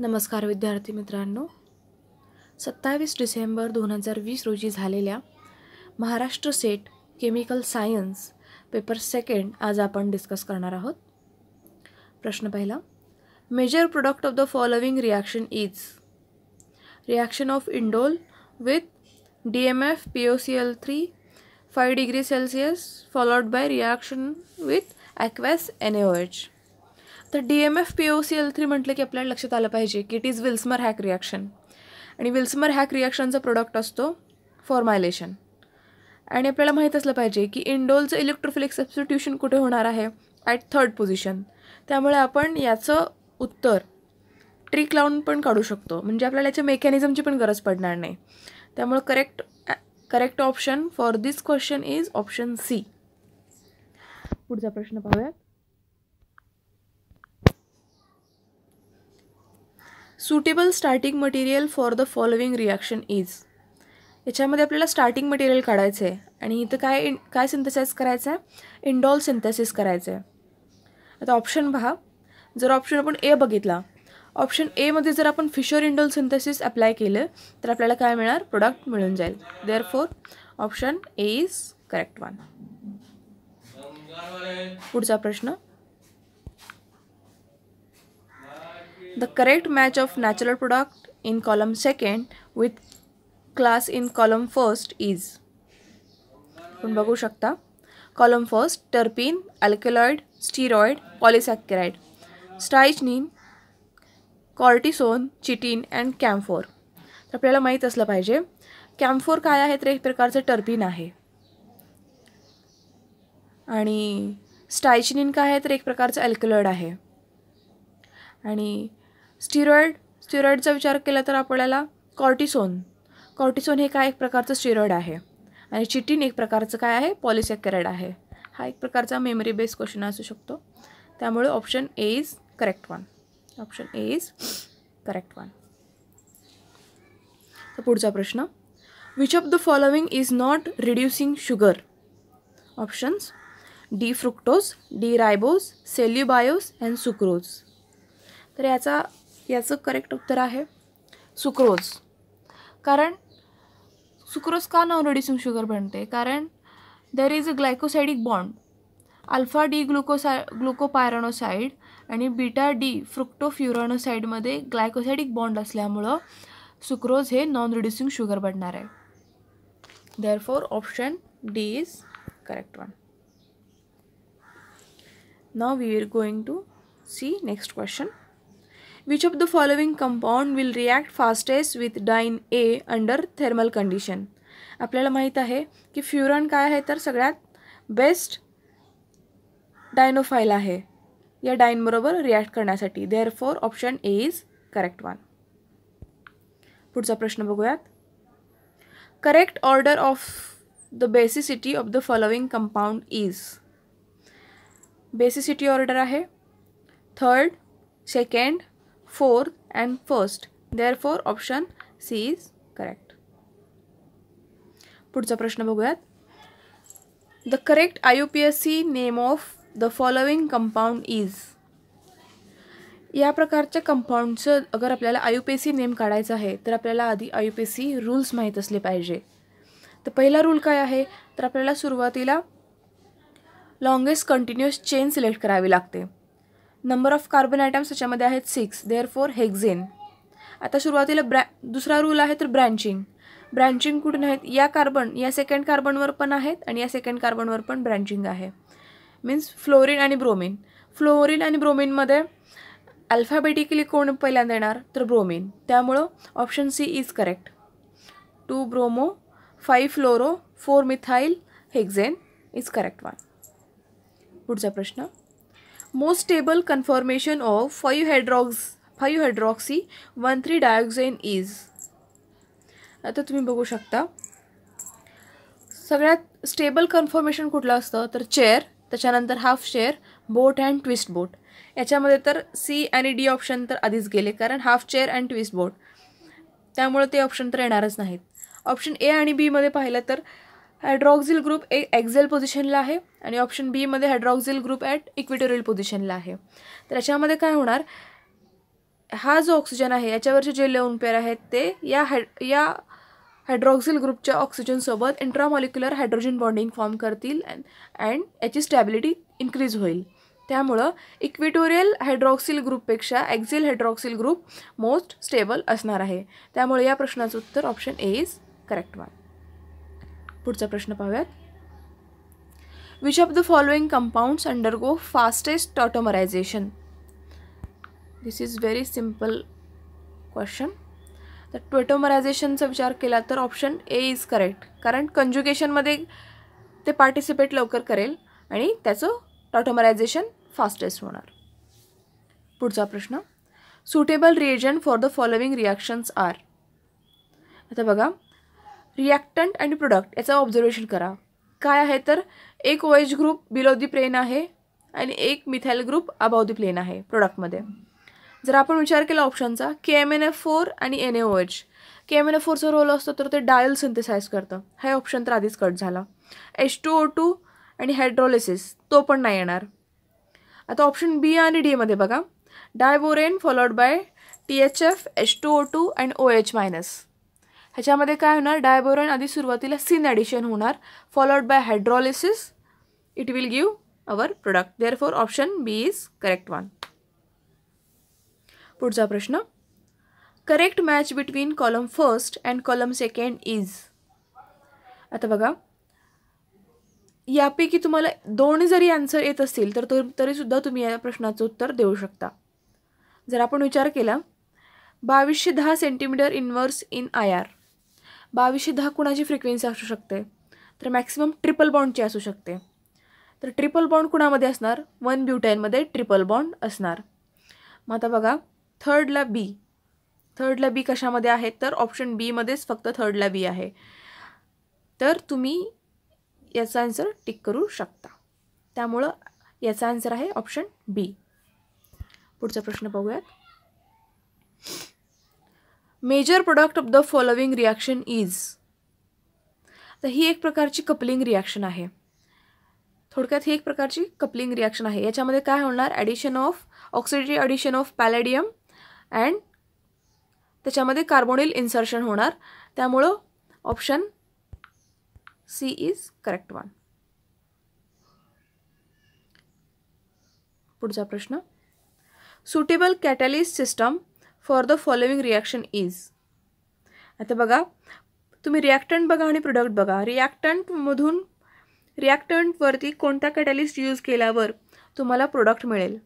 नमस्कार विद्यार्थी मित्रांनो सत्तावीस डिसेंबर दोन हजार वीस रोजी झालेल्या Maharashtra SET chemical science paper second आज आपण डिस्कस करणार आहोत प्रश्न पहिला major product of the following reaction is reaction of indole with D M F P O C L three five degree Celsius followed by reaction with aqueous N तर D M F P O C L three म्हटलं की आपल्याला लक्षात आलं पाहिजे की it is Vilsmeier Haack reaction आणि Vilsmeier hack रिॲक्शनचा product असतो फॉर्मायलेशन आणि आपल्याला माहीत असलं पाहिजे की इंडोलचं इलेक्ट्रोफिलिक सबस्टिट्यूशन कुठे होणार आहे ॲट थर्ड पोझिशन त्यामुळे आपण याचं उत्तर ट्रिक लावून पण काढू शकतो म्हणजे आपल्याला याच्या मेकॅनिझमची पण गरज पडणार नाही त्यामुळे correct correct option for this question is option C पुढचा प्रश्न पाहूयात suitable starting material for the following reaction is याच्यामध्ये आपल्याला स्टार्टिंग मटेरियल काढायचं आहे आणि इथं काय इन काय सिंथेसाइज करायचं आहे इंडॉल सिंथेसिस करायचं आहे आता ऑप्शन पहा जर ऑप्शन आपण ए बघितला ऑप्शन एमध्ये जर आपण फिशर इंडोल सिंथेसिस अप्लाय केलं तर आपल्याला काय मिळणार प्रोडक्ट मिळून जाईल therefore option A is correct one पुढचा प्रश्न the correct match of natural product in column second with class in column first is पण बघू शकता column first terpene alkaloid steroid polysaccharide strychnine cortisone chitin and camphor तर आपल्याला माहीत असलं पाहिजे कॅम्फोर काय आहे तर एक प्रकारचं टर्पिन आहे आणि स्टायचिनिन काय आहे तर एक प्रकारचं अल्कलॉइड आहे आणि स्टिरॉइड स्टिरॉइडचा विचार केला तर आपल्याला कॉर्टिसोन कॉर्टिसोन हे काय एक प्रकारचं स्टिरॉइड आहे आणि चिटिन एक प्रकारचं काय आहे पॉलिसॅकॅराइड आहे हा एक प्रकारचा मेमरी बेस्ड क्वेश्चन असू शकतो त्यामुळे option A is correct one option A is correct one तर पुढचा प्रश्न which of the following is not reducing sugar options D fructose D ribose cellobiose and sucrose तर याचा याचं करेक्ट उत्तर आहे सुक्रोज कारण सुक्रोज का नॉन रेड्युसिंग शुगर बनते कारण there is a glycosidic bond alpha D glucose glucopyranoside आणि बीटा डी फ्रुक्टोफ्युरानोसाईडमध्ये ग्लायकोसायडिक बॉन्ड असल्यामुळं सुक्रोज हे नॉन रिड्युसिंग शुगर बनणार आहे therefore option D is correct one now we are going to see next question Which of the following compound will react fastest with diene A under thermal condition? आपल्याला माहीत आहे की फ्युरॉन काय आहे तर सगळ्यात बेस्ट डायनोफाईल आहे या डाईनबरोबर रिॲक्ट करण्यासाठी therefore option A is correct one पुढचा प्रश्न बघूयात correct order of the basicity of the following compound is basicity order आहे third second fourth and first. Therefore option C is correct. पुढचा प्रश्न बघूयात the correct I U P S C name of the following compound is या प्रकारच्या कंपाऊंडचं अगर आपल्याला I U P C name काढायचं आहे तर आपल्याला आधी I U P S C rules माहीत असले पाहिजे तर पहिला रूल काय आहे तर आपल्याला सुरुवातीला लाँगेस्ट कंटिन्युअस चेन सिलेक्ट करावी लागते नंबर ऑफ कार्बन आयटम्स त्याच्यामध्ये आहेत सिक्स देअर फोर हेक्झेन आता सुरुवातीला ब्रॅ दुसरा रूल आहे तर ब्रँचिंग ब्रँचिंग कुठून आहेत या कार्बन या सेकंड कार्बनवर पण आहेत आणि या सेकंड कार्बनवर पण ब्रँचिंग आहे मीन्स फ्लोरिन आणि ब्रोमिन फ्लोरिन आणि ब्रोमिनमध्ये अल्फाबेटिकली कोण पहिल्यांदा येणार तर ब्रोमिन त्यामुळं option C is correct two bromo five fluoro four methyl hexane is correct one पुढचा प्रश्न most stable conformation of 5 hydrox 5 hydroxy one three dioxane is आता तुम्ही बघू शकता सगळ्यात स्टेबल कन्फर्मेशन कुठलं असतं तर चेअर त्याच्यानंतर half chair boat and twist boat याच्यामध्ये तर सी आणि डी ऑप्शन तर आधीच गेले कारण half chair and twist boat त्यामुळे ते ऑप्शन तर येणारच नाहीत ऑप्शन ए आणि बीमध्ये पाहिलं तर हायड्रॉक्झिल ग्रुप ए एक्झेल पोझिशनला आहे आणि ऑप्शन बीमध्ये हायड्रॉक्झिल ग्रुप ॲट इक्विटोरियल पोझिशनला आहे तर याच्यामध्ये काय होणार हा जो ऑक्सिजन आहे याच्यावरचे जे लेऊन पेअर आहेत ते या हाय या हायड्रॉक्झिल ग्रुपच्या ऑक्सिजनसोबत इंट्रामॉलिक्युलर हायड्रोजन बॉन्डिंग फॉर्म करतील अँड अँड याची स्टॅबिलिटी इन्क्रीज होईल त्यामुळं इक्विटोरियल हायड्रॉक्सिल ग्रुपपेक्षा axial hydroxyl group most stable असणार आहे त्यामुळे या प्रश्नाचं उत्तर option A is correct one पुढचा प्रश्न पाहूयात which of the following compounds undergo fastest tautomerization this is very simple question तर टोटोमरायझेशनचा विचार केला तर ऑप्शन ए इज करेक्ट कारण कंज्युकेशनमध्ये ते पार्टिसिपेट लवकर करेल आणि त्याचं टॉटोमरायझेशन फास्टेस्ट होणार पुढचा प्रश्न suitable reagent for the following reactions are आता बघा रिॲक्टंट आणि प्रोडक्ट याचं ऑब्झर्वेशन करा काय आहे तर एक O H group below the plane आहे आणि एक methyl group above the plane आहे प्रोडक्टमध्ये जर आपण विचार केला ऑप्शनचा K M N F four आणि N A O H K M N F फोरचा रोल असतो तर ते डायल सिंथेसाईज करतं हे ऑप्शन तर आधीच कट झाला एच टू ओ टू आणि हायड्रोलिसिस तो पण नाही येणार आता ऑप्शन बी आणि डी बघा diborane followed by T H F H two O two and O H minus ह्याच्यामध्ये काय होणार डायबोरॉन आधी सुरुवातीला सिन ॲडिशन होणार followed by hydrolysis it will give our product therefore option B is correct one पुढचा प्रश्न correct match between column first and column second is आता बघा यापैकी तुम्हाला दोन जरी आन्सर येत असतील तर तरीसुद्धा तुम्ही या प्रश्नाचं उत्तर देऊ शकता जर आपण विचार केला बावीसशे दहा centimetre inverse in I R बावीसशे दहा कुणाची फ्रिक्वेन्सी असू शकते तर मॅक्सिमम ट्रिपल बॉन्डची असू शकते तर ट्रिपल बॉन्ड कुणामध्ये असणार वन ब्युटाईनमध्ये ट्रिपल बॉन्ड असणार मग आता बघा थर्डला बी थर्डला बी कशामध्ये आहे तर ऑप्शन बीमध्येच फक्त थर्डला बी आहे तर तुम्ही याचा आन्सर टिक करू शकता त्यामुळं याचा आन्सर आहे ऑप्शन बी पुढचा प्रश्न बघूयात major product of the following reaction is तर ही एक प्रकारची कपलिंग रिॲक्शन आहे थोडक्यात ही एक प्रकारची कपलिंग रिॲक्शन आहे याच्यामध्ये काय होणार addition of oxidative addition of palladium and त्याच्यामध्ये कार्बोनिल इन्सर्शन होणार त्यामुळं option C is correct one पुढचा प्रश्न suitable catalyst system for the following reaction is आता बघा तुम्ही रिॲक्टंट बघा आणि प्रोडक्ट बघा रिॲक्टंटमधून रिॲक्टंटवरती कोणता कॅटॅलिस्ट यूज केल्यावर तुम्हाला प्रोडक्ट मिळेल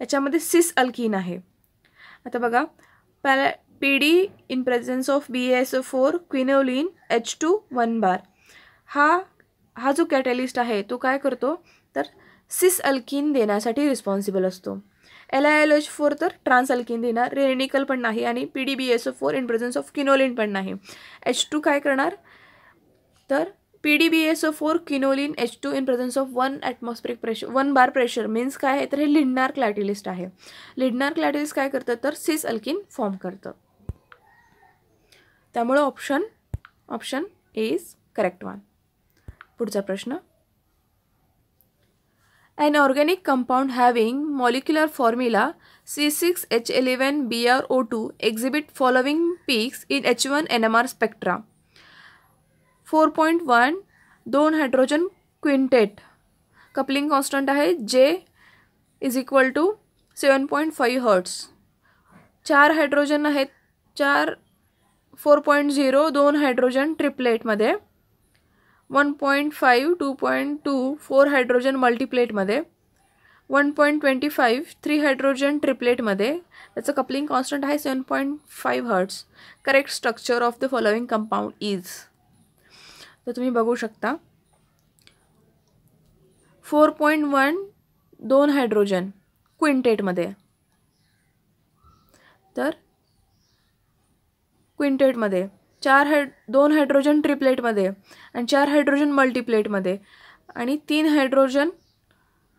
याच्यामध्ये सिस अल्किन आहे आता बघा पॅला P D in presence of B S O four quinoline H two one bar हा हा जो कॅटॅलिस्ट आहे तो काय करतो तर सिस अल्किन देण्यासाठी रिस्पॉन्सिबल असतो L I L H four तर अल्किन देणार रेनिकल पण नाही आणि P D B S O four in presence of quinoline पण नाही एच टू काय करणार तर P D B S O four quinoline H two in presence of one atmospheric pressure one bar pressure means काय आहे तर हे लिडणार क्लॅटिलिस्ट आहे लिडणार क्लॅटिलिस्ट काय करतं तर सिस अल्किन फॉर्म करतं त्यामुळं option option A is correct one पुढचा प्रश्न an organic compound having molecular formula C6H11BrO2 exhibit following peaks in four spectra. 4.1 दोन हायड्रोजन क्विंटेट कपलिंग कॉन्स्टंट आहे जे is equal to seven point five hertz चार hydrogen आहेत चार four point zero दोन hydrogen ट्रिपलेटमध्ये one point five two point two four hydrogen मल्टिप्लेटमध्ये one point twenty five three hydrogen ट्रिप्लेटमध्ये त्याचं कपलिंग कॉन्स्टंट आहे seven point five hertz correct structure of the following compound is तर तुम्ही बघू शकता फोर पॉईंट वन दोन हायड्रोजन क्विंटेटमध्ये तर क्विंटेटमध्ये चार हाय दोन हायड्रोजन ट्रिपलेटमध्ये आणि चार हायड्रोजन मल्टिप्लेटमध्ये आणि तीन हायड्रोजन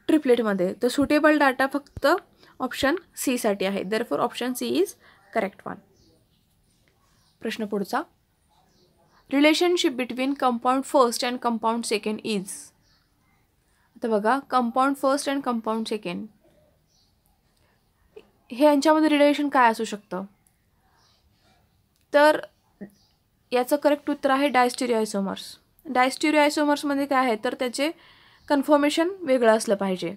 ट्रिपलेटमध्ये तर सुटेबल डाटा फक्त ऑप्शन सीसाठी आहे therefore option C is correct one प्रश्न पुढचा relationship between compound first and compound second is आता बघा compound first and compound second हे यांच्यामध्ये रिलेशन काय असू शकतं तर याचं करेक्ट उत्तर आहे डायस्टेरिओआयसोमर्स आयसोमर्समध्ये काय आहे तर त्याचे कन्फर्मेशन वेगळं असलं पाहिजे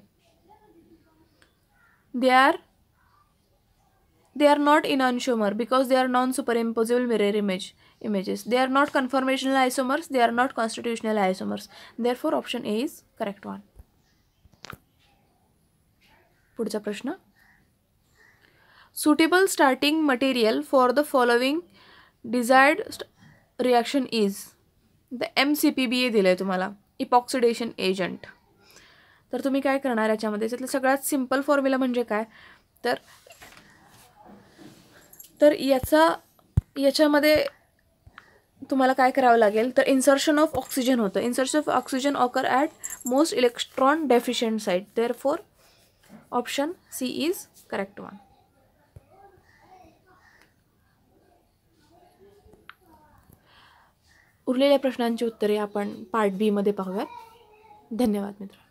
they are they are not in because they are non superimposable mirror image images they are not conformational isomers they are not constitutional isomers therefore option A is correct one पुढचा प्रश्न suitable starting material for the following desired reaction is the M C P B A दिलं आहे तुम्हाला इपॉक्सिडेशन agent तर तुम्ही काय करणार याच्यामध्ये त्यातलं सगळ्यात सिम्पल फॉर्म्युला म्हणजे काय तर तर याचा याच्यामध्ये तुम्हाला काय करावं लागेल तर इन्सर्शन ऑफ ऑक्सिजन होतं insertion of oxygen occur at most electron deficient site therefore option C is correct one उरलेल्या प्रश्नांची उत्तरे आपण पार्ट बीमध्ये पाहूयात धन्यवाद मित्र